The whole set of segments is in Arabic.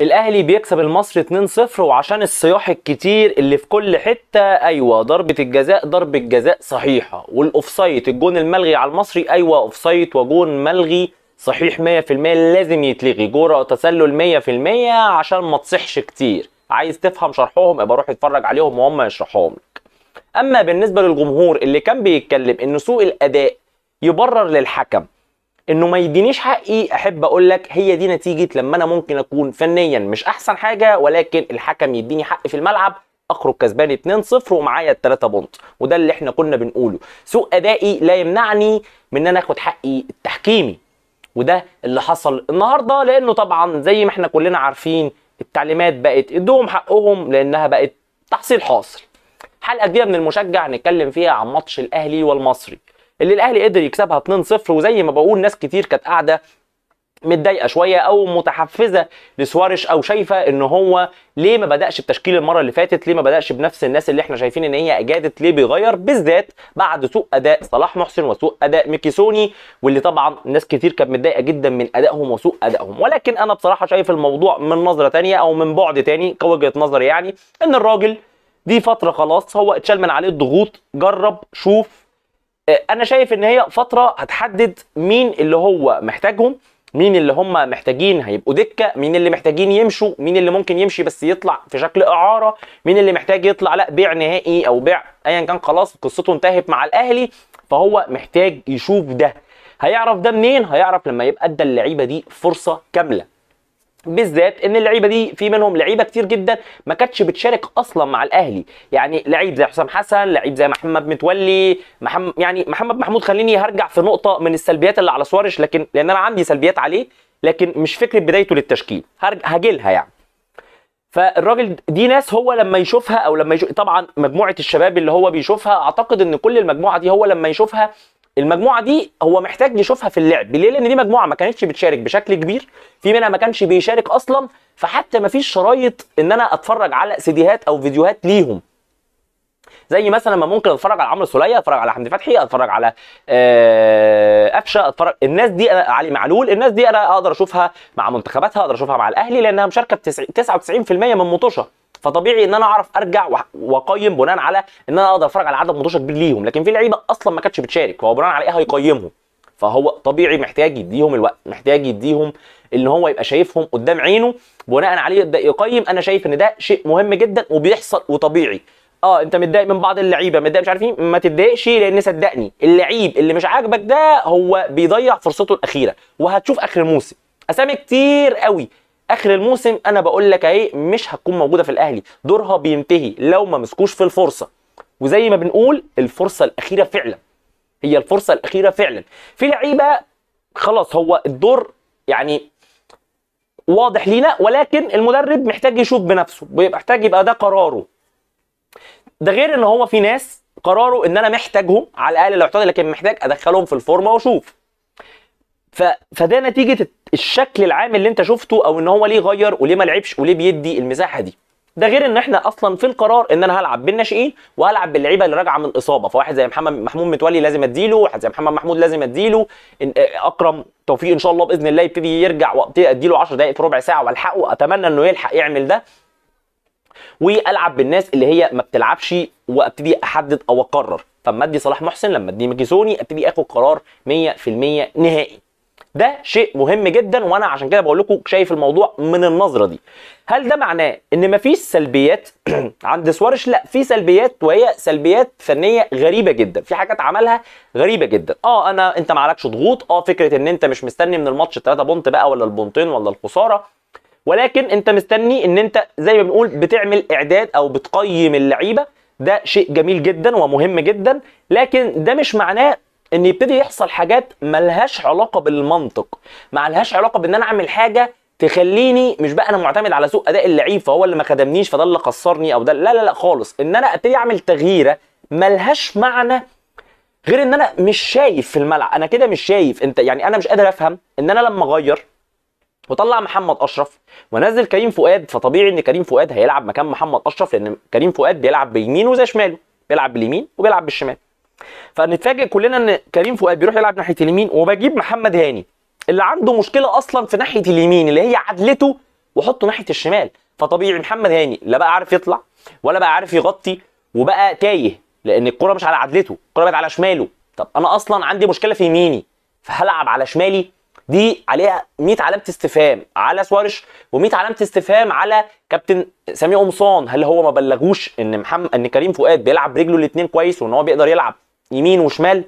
الاهلي بيكسب المصري 2-0 وعشان الصياح الكتير اللي في كل حته ايوه ضربه الجزاء ضربه جزاء صحيحه والاوفسايت الجون الملغي على المصري ايوه اوفسايت وجون ملغي صحيح 100% لازم يتلغي جوره تسلل 100% عشان ما تصحش كتير عايز تفهم شرحهم ابقى روح اتفرج عليهم وهم يشرحوهم لك اما بالنسبه للجمهور اللي كان بيتكلم ان سوء الاداء يبرر للحكم انه ما يدينيش حقي احب اقول لك هي دي نتيجه لما انا ممكن اكون فنيا مش احسن حاجه ولكن الحكم يديني حق في الملعب اخرج كسبان 2-0 ومعايا الثلاثه بونت وده اللي احنا كنا بنقوله سوء ادائي لا يمنعني من ان انا اخد حقي التحكيمي وده اللي حصل النهارده لانه طبعا زي ما احنا كلنا عارفين التعليمات بقت ادوهم حقهم لانها بقت تحصيل حاصل حلقه جديده من المشجع نتكلم فيها عن ماتش الاهلي والمصري اللي الاهلي قدر يكسبها 2-0 وزي ما بقول ناس كتير كانت قاعده متضايقه شويه او متحفزه لسوارش او شايفه ان هو ليه ما بداش بتشكيل المره اللي فاتت ليه ما بداش بنفس الناس اللي احنا شايفين ان هي اجادت ليه بيغير بالذات بعد سوء اداء صلاح محسن وسوء اداء ميكيسوني واللي طبعا ناس كتير كانت متضايقه جدا من ادائهم وسوء ادائهم ولكن انا بصراحه شايف الموضوع من نظره تانية او من بعد تاني كوجهه نظري يعني ان الراجل دي فتره خلاص هو اتشال من عليه الضغوط جرب شوف انا شايف ان هي فتره هتحدد مين اللي هو محتاجهم مين اللي هم محتاجين هيبقوا دكه مين اللي محتاجين يمشوا مين اللي ممكن يمشي بس يطلع في شكل اعاره مين اللي محتاج يطلع لا بيع نهائي او بيع ايا كان خلاص قصته انتهت مع الاهلي فهو محتاج يشوف ده هيعرف ده منين هيعرف لما يبقى ادى اللعيبه دي فرصه كامله بالذات ان اللعيبه دي في منهم لعيبه كتير جدا ما كانتش بتشارك اصلا مع الاهلي يعني لعيب زي حسام حسن لعيب زي محمد متولي محمد يعني محمد محمود خليني هرجع في نقطه من السلبيات اللي على سوارش لكن لان انا عندي سلبيات عليه لكن مش فكره بدايته للتشكيل هجيلها يعني فالراجل دي ناس هو لما يشوفها او لما يشوف طبعا مجموعه الشباب اللي هو بيشوفها اعتقد ان كل المجموعه دي هو لما يشوفها المجموعه دي هو محتاج يشوفها في اللعب ليه لان دي مجموعه ما كانتش بتشارك بشكل كبير في منها ما كانش بيشارك اصلا فحتى ما فيش شرايط ان انا اتفرج على سيديهات او فيديوهات ليهم زي مثلا ما ممكن اتفرج على عمرو سليه اتفرج على حمدي فتحي اتفرج على آه، قفشه اتفرج الناس دي أنا علي معلول الناس دي انا اقدر اشوفها مع منتخباتها اقدر اشوفها مع الاهلي لانها مشاركه ب 99% من مطوشه فطبيعي ان انا اعرف ارجع واقيم بناء على ان انا اقدر اتفرج على عدد ماتشات كبير ليهم لكن في لعيبه اصلا ما كانتش بتشارك فهو بناء على ايه هيقيمهم فهو طبيعي محتاج يديهم الوقت محتاج يديهم ان هو يبقى شايفهم قدام عينه بناء عليه يبدا يقيم انا شايف ان ده شيء مهم جدا وبيحصل وطبيعي اه انت متضايق من بعض اللعيبه متضايق مش عارف إيه، ما تتضايقش لان صدقني اللعيب اللي مش عاجبك ده هو بيضيع فرصته الاخيره وهتشوف اخر الموسم اسامي كتير قوي اخر الموسم انا بقول لك اهي مش هتكون موجوده في الاهلي دورها بينتهي لو ما مسكوش في الفرصه وزي ما بنقول الفرصه الاخيره فعلا هي الفرصه الاخيره فعلا في لعيبه خلاص هو الدور يعني واضح لينا ولكن المدرب محتاج يشوف بنفسه محتاج يبقى ده قراره ده غير ان هو في ناس قراره ان انا محتاجهم على الاقل لو احتاج لكن محتاج ادخلهم في الفورمه واشوف ف... فده نتيجه الشكل العام اللي انت شفته او ان هو ليه غير وليه ما لعبش وليه بيدي المساحه دي ده غير ان احنا اصلا في القرار ان انا هلعب بالناشئين وهلعب باللعيبه اللي راجعه من اصابه فواحد زي محمد محمود متولي لازم اديله واحد زي محمد محمود لازم اديله آه، اكرم توفيق ان شاء الله باذن الله يبتدي يرجع وابتدي اديله 10 دقائق في ربع ساعه والحقه اتمنى انه يلحق يعمل ده والعب بالناس اللي هي ما بتلعبش وابتدي احدد او اقرر فاما ادي صلاح محسن لما ادي ماجي سوني ابتدي اخد قرار 100% نهائي ده شيء مهم جدا وانا عشان كده بقول لكم شايف الموضوع من النظره دي هل ده معناه ان مفيش سلبيات عند سوارش لا في سلبيات وهي سلبيات فنيه غريبه جدا في حاجات عملها غريبه جدا اه انا انت ما عليكش ضغوط اه فكره ان انت مش مستني من الماتش 3 بونت بقى ولا البونتين ولا الخساره ولكن انت مستني ان انت زي ما بنقول بتعمل اعداد او بتقيم اللعيبه ده شيء جميل جدا ومهم جدا لكن ده مش معناه ان يبتدي يحصل حاجات ملهاش علاقه بالمنطق ما لهاش علاقه بان انا اعمل حاجه تخليني مش بقى انا معتمد على سوء اداء اللعيب فهو اللي ما خدمنيش فده اللي قصرني او ده لا لا لا خالص ان انا ابتدي اعمل تغييره ملهاش معنى غير ان انا مش شايف في الملعب انا كده مش شايف انت يعني انا مش قادر افهم ان انا لما اغير وطلع محمد اشرف وانزل كريم فؤاد فطبيعي ان كريم فؤاد هيلعب مكان محمد اشرف لان كريم فؤاد بيلعب بيمينه زي شماله بيلعب باليمين وبيلعب بالشمال فنتفاجئ كلنا ان كريم فؤاد بيروح يلعب ناحيه اليمين وبجيب محمد هاني اللي عنده مشكله اصلا في ناحيه اليمين اللي هي عدلته وحطه ناحيه الشمال فطبيعي محمد هاني لا بقى عارف يطلع ولا بقى عارف يغطي وبقى تايه لان الكره مش على عدلته الكره بقت على شماله طب انا اصلا عندي مشكله في يميني فهلعب على شمالي دي عليها 100 علامه استفهام على سوارش و100 علامه استفهام على كابتن سامي قمصان هل هو ما بلغوش ان محمد ان كريم فؤاد بيلعب برجله الاثنين كويس وان هو بيقدر يلعب يمين وشمال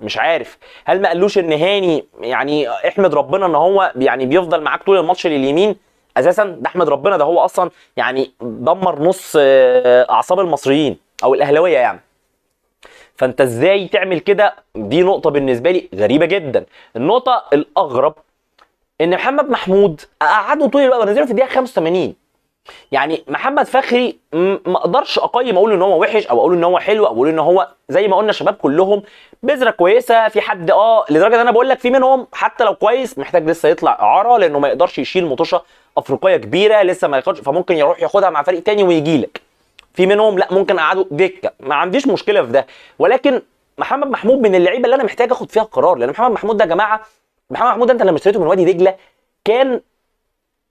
مش عارف هل ما قالوش ان هاني يعني احمد ربنا ان هو يعني بيفضل معاك طول الماتش لليمين اساسا ده احمد ربنا ده هو اصلا يعني دمر نص آه، اعصاب المصريين او الاهلاويه يعني فانت ازاي تعمل كده دي نقطه بالنسبه لي غريبه جدا النقطه الاغرب ان محمد محمود قعده طول الوقت نزله في الدقيقه 85 يعني محمد فخري ما اقدرش اقيم اقول ان هو وحش او اقول ان هو حلو او اقول ان هو زي ما قلنا شباب كلهم بذره كويسه في حد اه لدرجه ان انا بقول لك في منهم حتى لو كويس محتاج لسه يطلع اعاره لانه ما يقدرش يشيل مطوشه افريقيه كبيره لسه ما ياخدش فممكن يروح ياخدها مع فريق تاني ويجي لك في منهم لا ممكن اقعده دكه ما عنديش مشكله في ده ولكن محمد محمود من اللعيبه اللي انا محتاج اخد فيها قرار لان محمد محمود ده يا جماعه محمد محمود ده انت لما اشتريته من وادي دجله كان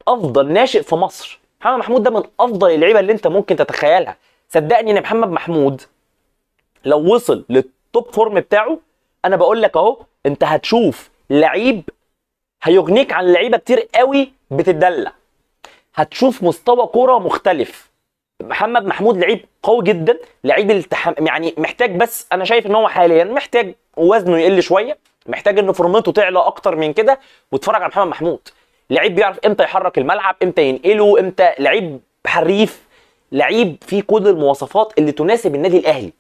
افضل ناشئ في مصر محمد محمود ده من افضل اللعيبه اللي انت ممكن تتخيلها صدقني ان محمد محمود لو وصل للتوب فورم بتاعه انا بقول لك اهو انت هتشوف لعيب هيغنيك عن لعيبه كتير قوي بتدلع هتشوف مستوى كوره مختلف محمد محمود لعيب قوي جدا لعيب التحم... يعني محتاج بس انا شايف ان هو حاليا محتاج وزنه يقل شويه محتاج ان فورمته تعلى اكتر من كده واتفرج على محمد محمود لعيب بيعرف امتى يحرك الملعب امتى ينقله امتى لعيب حريف لعيب فيه كل المواصفات اللي تناسب النادي الاهلي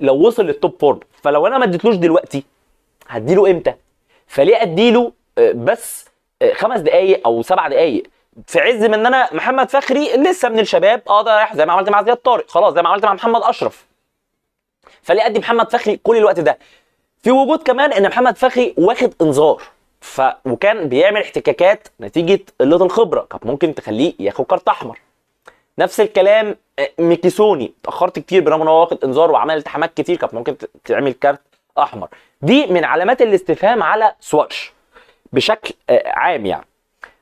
لو وصل للتوب فورم فلو انا ما اديتلوش دلوقتي هديله امتى فليه اديله آه، بس آه، خمس دقائق او سبع دقائق في عز من ان انا محمد فخري لسه من الشباب اه ده رايح زي ما عملت مع زياد طارق خلاص زي ما عملت مع محمد اشرف فليه ادي محمد فخري كل الوقت ده في وجود كمان ان محمد فخري واخد انذار ف وكان بيعمل احتكاكات نتيجه قله الخبره كانت ممكن تخليه ياخد كارت احمر نفس الكلام آه، ميكيسوني اتاخرت كتير برغم ان هو واخد انذار وعمل التحامات كتير كانت ممكن تعمل كارت احمر دي من علامات الاستفهام على سواتش بشكل آه، عام يعني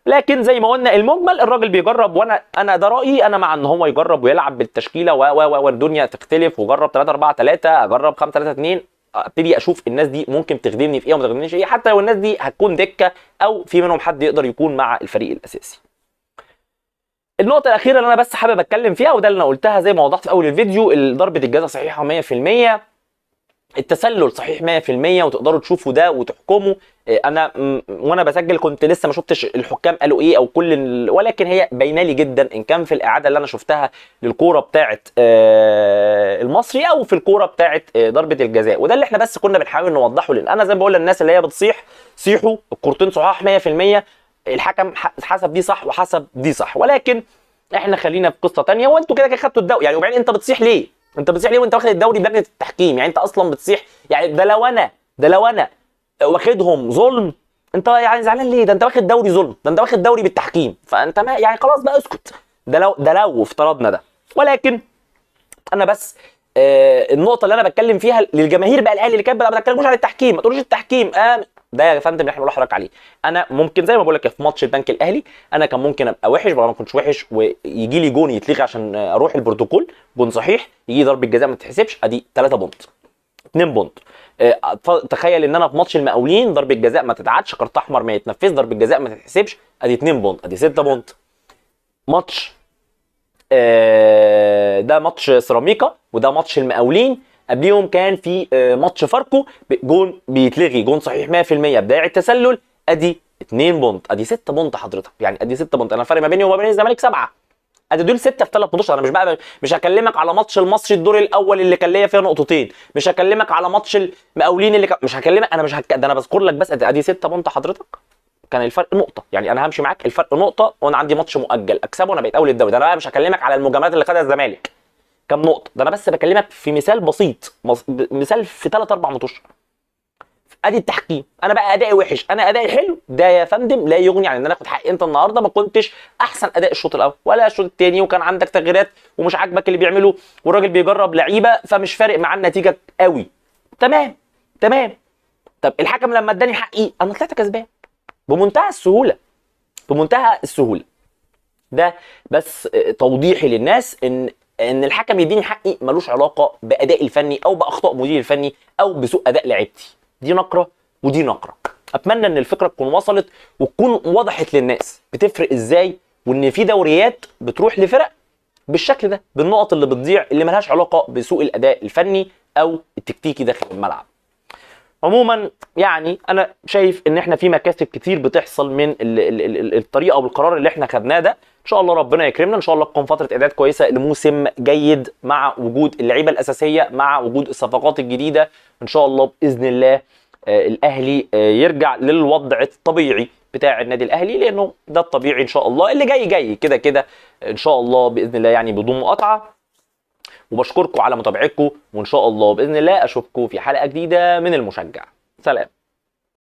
لكن زي ما قلنا المجمل الراجل بيجرب وانا انا ده رايي انا مع ان هو يجرب ويلعب بالتشكيله و و والدنيا تختلف وجرب 3 4 3 اجرب 5 3 2 ابتدي اشوف الناس دي ممكن تخدمني في ايه وما تخدمنيش ايه حتى لو الناس دي هتكون دكه او في منهم حد يقدر يكون مع الفريق الاساسي النقطة الأخيرة اللي أنا بس حابب أتكلم فيها وده اللي أنا قلتها زي ما وضحت في أول الفيديو ضربة الجزاء صحيحة التسلل صحيح 100% وتقدروا تشوفوا ده وتحكموا آه، انا وانا بسجل كنت لسه ما شفتش الحكام قالوا ايه او كل ال... ولكن هي باينه لي جدا ان كان في الاعاده اللي انا شفتها للكوره بتاعه آه، المصري او في الكوره بتاعه آه، ضربه الجزاء وده اللي احنا بس كنا بنحاول نوضحه لان انا زي ما بقول للناس اللي هي بتصيح صيحوا الكورتين صحاح 100% الحكم حسب دي صح وحسب دي صح ولكن احنا خلينا في قصه ثانيه وانتوا كده كده خدتوا الدوري يعني وبعدين انت بتصيح ليه انت بتصيح ليه وانت واخد الدوري بلجنه التحكيم يعني انت اصلا بتصيح يعني ده لو انا ده لو انا واخدهم ظلم انت يعني زعلان ليه ده انت واخد دوري ظلم ده انت واخد دوري بالتحكيم فانت ما يعني خلاص بقى اسكت ده لو ده لو افترضنا ده ولكن انا بس آه النقطه اللي انا بتكلم فيها للجماهير بقى الاهلي اللي كانت بتتكلم ما بتكلموش عن التحكيم ما تقولوش التحكيم آه ده يا فندم اللي احنا بنقول لحضرتك عليه انا ممكن زي ما بقول لك في ماتش البنك الاهلي انا كان ممكن ابقى وحش بقى ما كنتش وحش ويجي لي جون يتلغي عشان اروح البروتوكول جون صحيح يجي ضربه جزاء ما تتحسبش ادي 3 بونت 2 بونت آه، تخيل ان انا في ماتش المقاولين ضربه جزاء ما تتعادش كارت احمر ما يتنفذ ضربه جزاء ما تتحسبش ادي 2 بونت ادي 6 بونت ماتش آه، ده ماتش سيراميكا وده ماتش المقاولين قبليهم كان في آه، ماتش فاركو جون بيتلغي جون صحيح 100% بداعي التسلل ادي 2 بونت ادي 6 بونت حضرتك يعني ادي 6 بونت انا الفرق ما بيني وما بين الزمالك 7 ادي دول 6 في 3 ماتشات انا مش بقى مش هكلمك على ماتش المصري الدور الاول اللي كان ليا فيها نقطتين مش هكلمك على ماتش المقاولين اللي ك... مش هكلمك انا مش هك... ده انا بذكر لك بس ادي 6 بونت حضرتك كان الفرق نقطة، يعني أنا همشي معاك الفرق نقطة وأنا عندي ماتش مؤجل أكسبه وأنا بقيت أول الدوري، ده أنا بقى مش هكلمك على المجاملات اللي خدها الزمالك، كام نقطه ده انا بس بكلمك في مثال بسيط مثال في ثلاث اربع مطوش ادي التحكيم انا بقى ادائي وحش انا ادائي حلو ده يا فندم لا يغني عن ان انا اخد حقي انت النهارده ما كنتش احسن اداء الشوط الاول ولا الشوط الثاني وكان عندك تغييرات ومش عاجبك اللي بيعمله والراجل بيجرب لعيبه فمش فارق معاه النتيجه قوي تمام تمام طب الحكم لما اداني حقي انا طلعت كسبان بمنتهى السهوله بمنتهى السهوله ده بس توضيحي للناس ان ان الحكم يديني حقي ملوش علاقه بادائي الفني او باخطاء مدير الفني او بسوء اداء لعيبتي دي نقره ودي نقره اتمنى ان الفكره تكون وصلت وتكون وضحت للناس بتفرق ازاي وان في دوريات بتروح لفرق بالشكل ده بالنقط اللي بتضيع اللي ملهاش علاقه بسوء الاداء الفني او التكتيكي داخل الملعب عموما يعني انا شايف ان احنا في مكاسب كتير بتحصل من الطريقه او القرار اللي احنا خدناه ده ان شاء الله ربنا يكرمنا ان شاء الله تكون فتره اعداد كويسه لموسم جيد مع وجود اللعيبه الاساسيه مع وجود الصفقات الجديده ان شاء الله باذن الله آه الاهلي آه يرجع للوضع الطبيعي بتاع النادي الاهلي لانه ده الطبيعي ان شاء الله اللي جاي جاي كده كده ان شاء الله باذن الله يعني بدون مقاطعه وبشكركم على متابعتكم وان شاء الله باذن الله اشوفكم في حلقه جديده من المشجع سلام